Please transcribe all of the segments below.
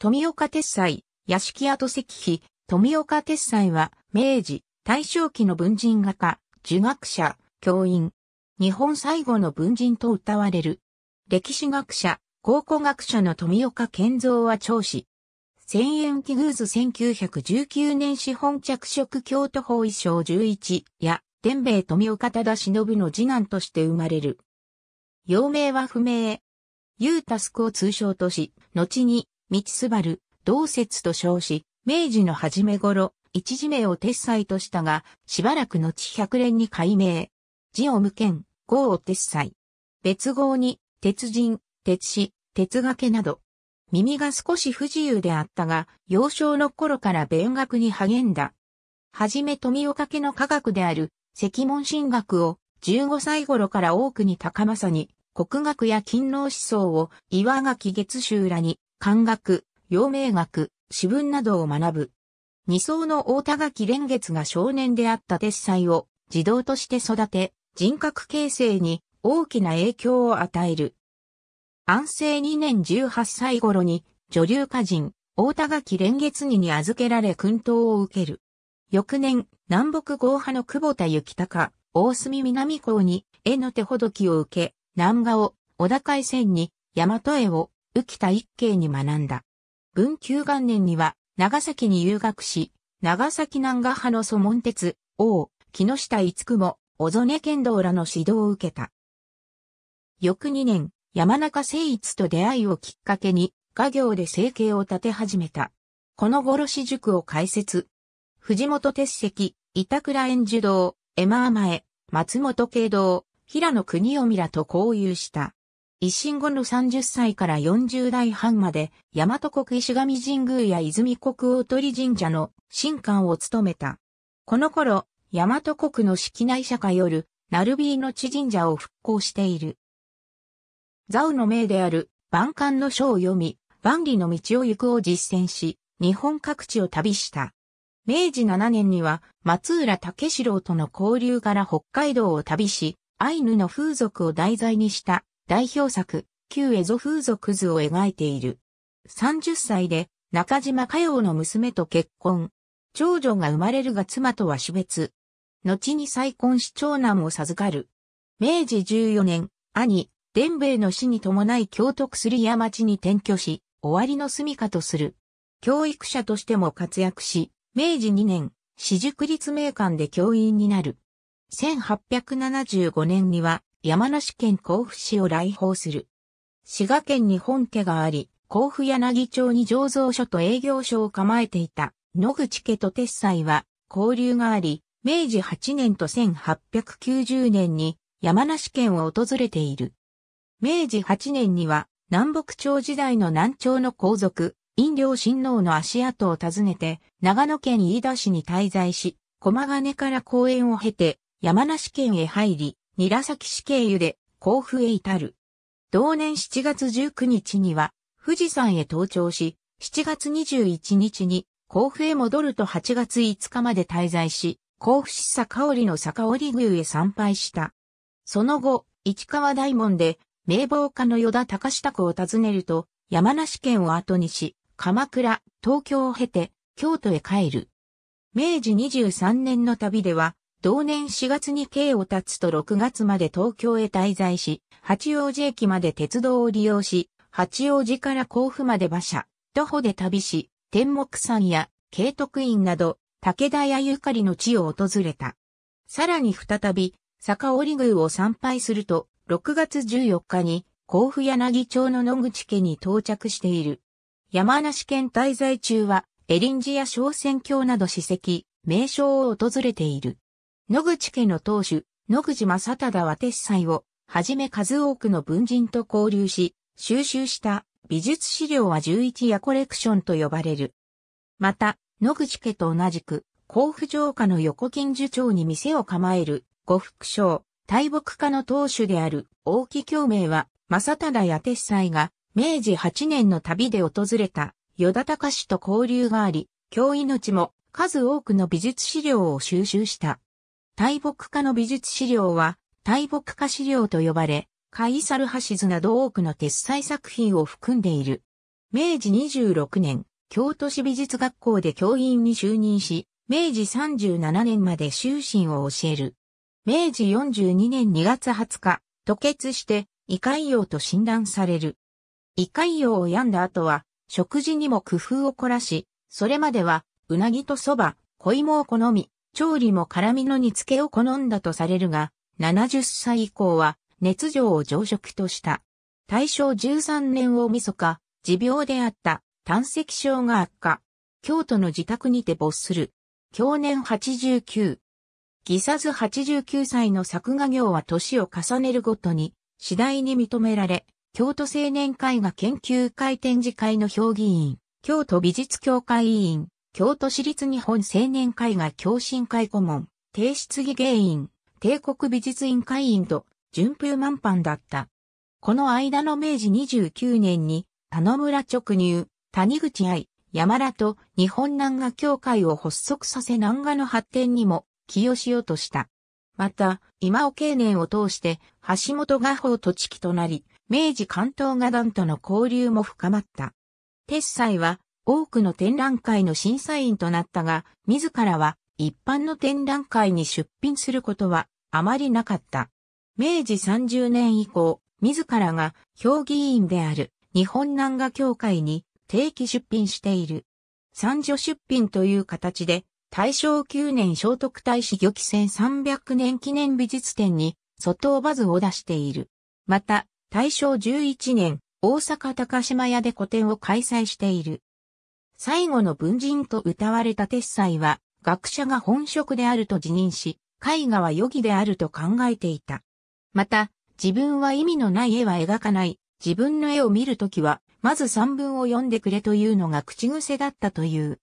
富岡鉄斎、屋敷跡石碑、富岡鉄斎は、明治、大正期の文人画家、儒学者、教員。日本最後の文人と謳われる。歴史学者、考古学者の富岡健三は長子。千円記偶図1919年資本着色京都法衣装11や、天米富岡忠忍の次男として生まれる。幼名は不明。ユータスクを通称とし、後に道すばる、同説と称し、明治の初め頃、一時名を鉄斎としたが、しばらく後百連に改名。字を無権、号を鉄斎。別号に、鉄人、鉄師、鉄掛けなど。耳が少し不自由であったが、幼少の頃から勉学に励んだ。はじめ富岡家の科学である、石門神学を、15歳頃から多くに高政に、国学や勤労思想を、岩垣月州らに、漢学、陽明学、詩文などを学ぶ。二層の大田垣蓮月が少年であった鉄斎を児童として育て、人格形成に大きな影響を与える。安政2年18歳頃に女流歌人、大田垣蓮月にに預けられ訓導を受ける。翌年、南北豪派の久保田幸隆、大隅南港に絵の手ほどきを受け、南画を小高井線に大和絵を浮田一慶に学んだ。文久元年には、長崎に留学し、長崎南賀派の祖門鉄、王、木下五雲、小曽根剣道らの指導を受けた。翌2年、山中誠一と出会いをきっかけに、画業で生計を立て始めた。この殺し塾を開設。藤本鉄石、板倉円樹堂、江間甘え、松本慶堂、平野国臣らと交友した。維新後の30歳から40代半まで、大和国石上神宮や泉国大鳥神社の神官を務めた。この頃、大和国の式内社会よる、ナルビーの地神社を復興している。ザウの命である、万官の書を読み、万里の道を行くを実践し、日本各地を旅した。明治7年には、松浦武四郎との交流から北海道を旅し、アイヌの風俗を題材にした代表作、旧エゾ風俗図を描いている。30歳で中島佳代の娘と結婚。長女が生まれるが妻とは死別。後に再婚し長男を授かる。明治14年、兄、伝兵衛の死に伴い京都薬屋町に転居し、終わりの住処とする。教育者としても活躍し、明治2年、私塾立命館で教員になる。1875年には、山梨県甲府市を来訪する。滋賀県に本家があり、甲府柳町に醸造所と営業所を構えていた野口家と鉄斎は交流があり、明治8年と1890年に山梨県を訪れている。明治8年には南北朝時代の南朝の皇族、陰料親王の足跡を訪ねて、長野県飯田市に滞在し、駒金から公園を経て山梨県へ入り、韮崎市経由で甲府へ至る。同年7月19日には富士山へ登頂し、7月21日に甲府へ戻ると8月5日まで滞在し、甲府市坂織の坂織宮へ参拝した。その後、市川大門で名簿家の与田隆宅を訪ねると、山梨県を後にし、鎌倉、東京を経て、京都へ帰る。明治23年の旅では、同年4月に京を立つと6月まで東京へ滞在し、八王子駅まで鉄道を利用し、八王子から甲府まで馬車、徒歩で旅し、天目山や慶徳院など、武田やゆかりの地を訪れた。さらに再び、坂織宮を参拝すると、6月14日に、甲府柳町の野口家に到着している。山梨県滞在中は、エリンジや小仙峡など史跡、名称を訪れている。野口家の当主、野口正忠は鉄斎を、はじめ数多くの文人と交流し、収集した美術資料は11夜コレクションと呼ばれる。また、野口家と同じく、甲府城下の横金樹町に店を構える、呉福商、大木家の当主である、大木京明は、正忠や鉄斎が、明治8年の旅で訪れた、与田隆と交流があり、京命も数多くの美術資料を収集した。大木化の美術資料は、大木化資料と呼ばれ、カイサルハシズなど多くの鉄彩作品を含んでいる。明治26年、京都市美術学校で教員に就任し、明治37年まで修身を教える。明治42年2月20日、吐血して、胃潰瘍と診断される。胃潰瘍を病んだ後は、食事にも工夫を凝らし、それまでは、うなぎとそば、小芋を好み、調理も辛味の煮付けを好んだとされるが、70歳以降は熱情を常食とした。大正13年をみそか、持病であった胆石症が悪化。京都の自宅にて没する。去年89。ギサズ89歳の作画業は年を重ねるごとに、次第に認められ、京都青年絵画研究会展示会の評議員、京都美術協会委員、京都市立日本青年会が共振会顧問、帝室議芸員、帝国美術院会員と、順風満帆だった。この間の明治29年に、田野村直入、谷口愛、山田と日本南画協会を発足させ南画の発展にも寄与しようとした。また、今尾経年を通して、橋本画法と知己となり、明治関東画団との交流も深まった。鉄斎は、多くの展覧会の審査員となったが、自らは一般の展覧会に出品することはあまりなかった。明治30年以降、自らが評議員である日本南画協会に定期出品している。三女出品という形で、大正9年聖徳太子玉泉300年記念美術展に、外尾バズを出している。また、大正11年、大阪高島屋で個展を開催している。最後の文人と歌われた鉄斎は、学者が本職であると自認し、絵画は余儀であると考えていた。また、自分は意味のない絵は描かない、自分の絵を見るときは、まず三文を読んでくれというのが口癖だったという。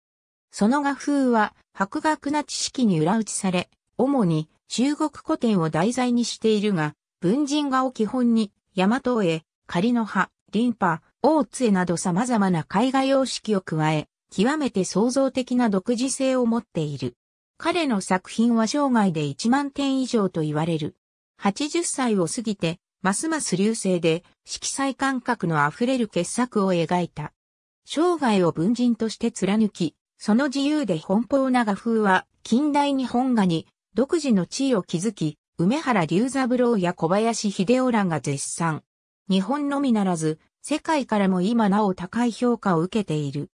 その画風は、博学な知識に裏打ちされ、主に中国古典を題材にしているが、文人画を基本に、大和絵、仮の葉、リンパ、大津など様々な絵画様式を加え、極めて創造的な独自性を持っている。彼の作品は生涯で1万点以上と言われる。80歳を過ぎて、ますます流星で色彩感覚のあふれる傑作を描いた。生涯を文人として貫き、その自由で奔放な画風は近代日本画に独自の地位を築き、梅原龍三郎や小林秀夫らが絶賛。日本のみならず、世界からも今なお高い評価を受けている。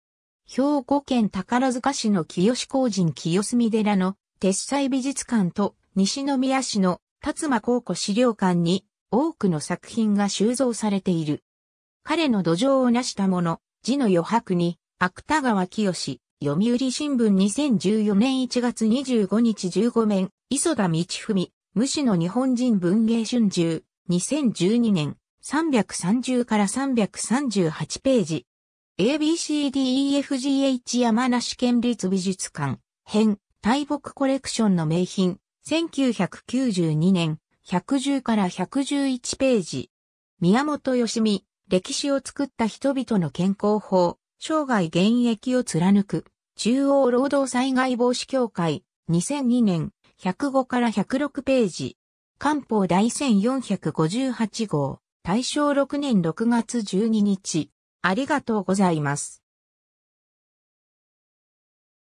兵庫県宝塚市の清志工人清澄寺の鉄斎美術館と西宮市の辰馬高校資料館に多くの作品が収蔵されている。彼の土壌を成したもの、字の余白に、芥川清、読売新聞2014年1月25日15面、磯田道文、無視の日本人文芸春秋、2012年、330から338ページ。ABCDEFGH 山梨県立美術館、編、大木コレクションの名品、1992年、110から111ページ。宮本し美、歴史を作った人々の健康法、生涯現役を貫く、中央労働災害防止協会、2002年、105から106ページ。官報第1458号。大正6年6月12日、ありがとうございます。